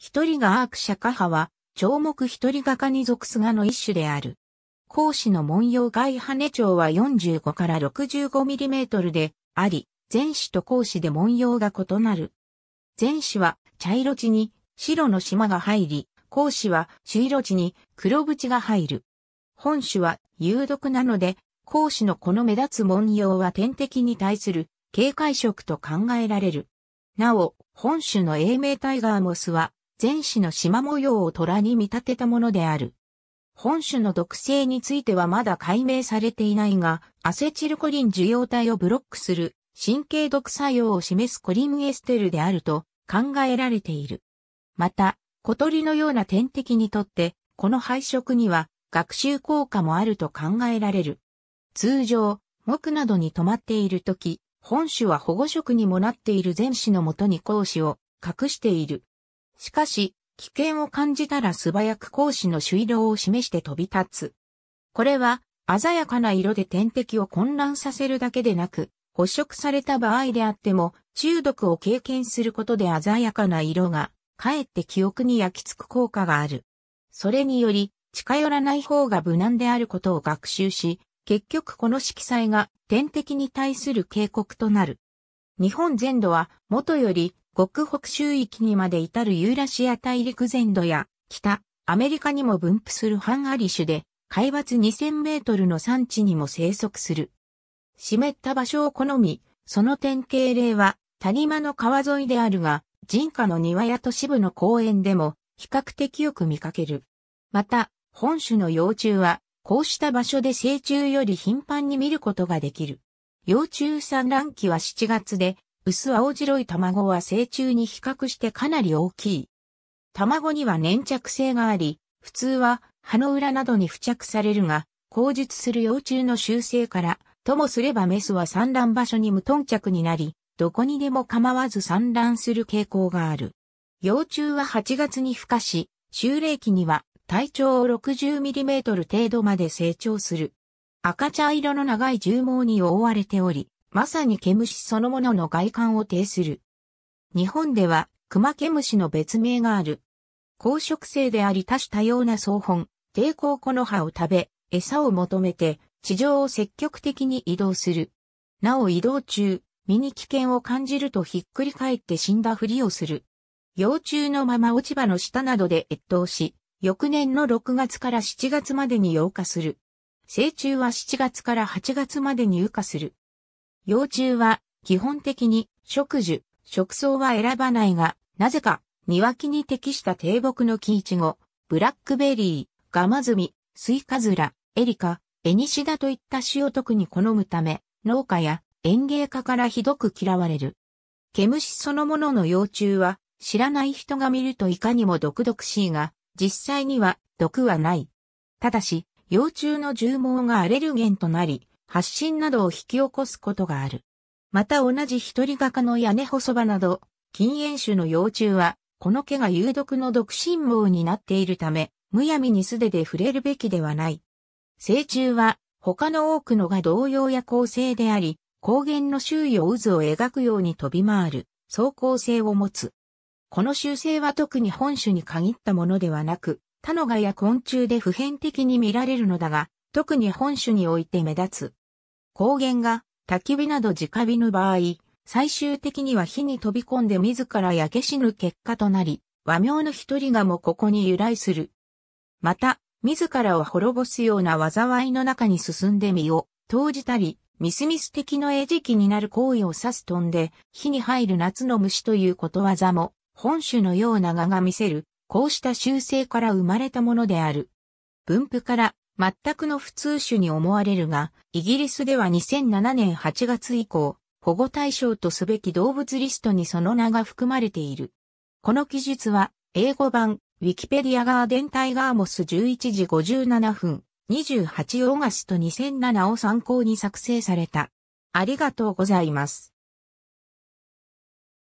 一人がアーク釈迦派は、長目一人画家に属すがの一種である。孔子の文様外羽長は45から65ミリメートルであり、前子と孔子で文様が異なる。前子は茶色地に白の島が入り、孔子は朱色地に黒縁が入る。本種は有毒なので、孔子のこの目立つ文様は天敵に対する警戒色と考えられる。なお、本種の英明タイガーモスは全種の縞模様を虎に見立てたものである。本種の毒性についてはまだ解明されていないが、アセチルコリン受容体をブロックする神経毒作用を示すコリンエステルであると考えられている。また、小鳥のような天敵にとって、この配色には学習効果もあると考えられる。通常、木などに止まっているとき、本種は保護色にもなっている前種のもとに講師を隠している。しかし、危険を感じたら素早く講師の水量を示して飛び立つ。これは、鮮やかな色で天敵を混乱させるだけでなく、捕食された場合であっても、中毒を経験することで鮮やかな色が、かえって記憶に焼き付く効果がある。それにより、近寄らない方が無難であることを学習し、結局この色彩が天敵に対する警告となる。日本全土は元より極北周域にまで至るユーラシア大陸全土や北アメリカにも分布するハンアリ種で海抜2000メートルの産地にも生息する。湿った場所を好み、その典型例は谷間の川沿いであるが、人家の庭や都市部の公園でも比較的よく見かける。また、本種の幼虫は、こうした場所で成虫より頻繁に見ることができる。幼虫産卵期は7月で、薄青白い卵は成虫に比較してかなり大きい。卵には粘着性があり、普通は葉の裏などに付着されるが、口述する幼虫の習性から、ともすればメスは産卵場所に無頓着になり、どこにでも構わず産卵する傾向がある。幼虫は8月に孵化し、収齢期には体長を 60mm 程度まで成長する。赤茶色の長い重毛に覆われており、まさに毛虫そのものの外観を呈する。日本では、クマ毛虫の別名がある。公職性であり多種多様な草本、抵抗コの葉を食べ、餌を求めて、地上を積極的に移動する。なお移動中、身に危険を感じるとひっくり返って死んだふりをする。幼虫のまま落ち葉の下などで越冬し、翌年の6月から7月までに溶化する。成虫は7月から8月までに羽化する。幼虫は基本的に植樹、植草は選ばないが、なぜか庭木に適した低木の木イチゴ、ブラックベリー、ガマズミ、スイカズラ、エリカ、エニシダといった種を特に好むため、農家や園芸家からひどく嫌われる。毛虫そのものの幼虫は知らない人が見るといかにも毒々しいが、実際には毒はない。ただし、幼虫の重毛がアレルゲンとなり、発疹などを引き起こすことがある。また同じ一人画家の屋根細葉など、禁煙種の幼虫は、この毛が有毒の毒信網になっているため、むやみに素手で触れるべきではない。成虫は、他の多くのが同様や構成であり、光源の周囲を渦を描くように飛び回る、走行性を持つ。この習性は特に本種に限ったものではなく、他の蛾や昆虫で普遍的に見られるのだが、特に本種において目立つ。光源が焚き火など直火の場合、最終的には火に飛び込んで自ら焼け死ぬ結果となり、和名の一人がもここに由来する。また、自らを滅ぼすような災いの中に進んで身を投じたり、ミスミス的の餌食になる行為を指す飛んで、火に入る夏の虫ということわざも、本種のような画が見せる、こうした習性から生まれたものである。分布から全くの普通種に思われるが、イギリスでは2007年8月以降、保護対象とすべき動物リストにその名が含まれている。この記述は、英語版、ウィキペディアガーデンタイガーモス11時57分、28オーガスト2007を参考に作成された。ありがとうございます。